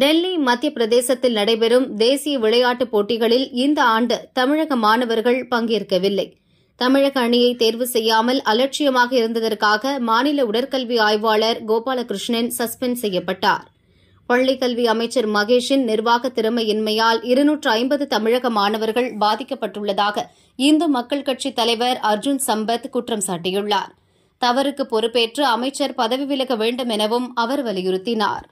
டெல்லி மத்திய பிரதேசத்தில் நடைபெறும் தேசிய விளையாட்டுப் போட்டிகளில் இந்த ஆண்டு தமிழக மாணவர்கள் பங்கேற்கவில்லை தமிழக அணியை தேர்வு செய்யாமல் அலட்சியமாக இருந்ததற்காக மாநில உடற்கல்வி ஆய்வாளர் கோபாலகிருஷ்ணன் சஸ்பெண்ட் செய்யப்பட்டார் பள்ளிக்கல்வி அமைச்சர் மகேஷின் நிர்வாக திறமையின்மையால் இருநூற்று ஐம்பது தமிழக மாணவர்கள் பாதிக்கப்பட்டுள்ளதாக இந்து மக்கள் கட்சித் தலைவர் அர்ஜுன் சம்பத் குற்றம் சாட்டியுள்ளார் தவறுக்கு பொறுப்பேற்று அமைச்சர் பதவி விலக வேண்டும் எனவும் அவர் வலியுறுத்தினாா்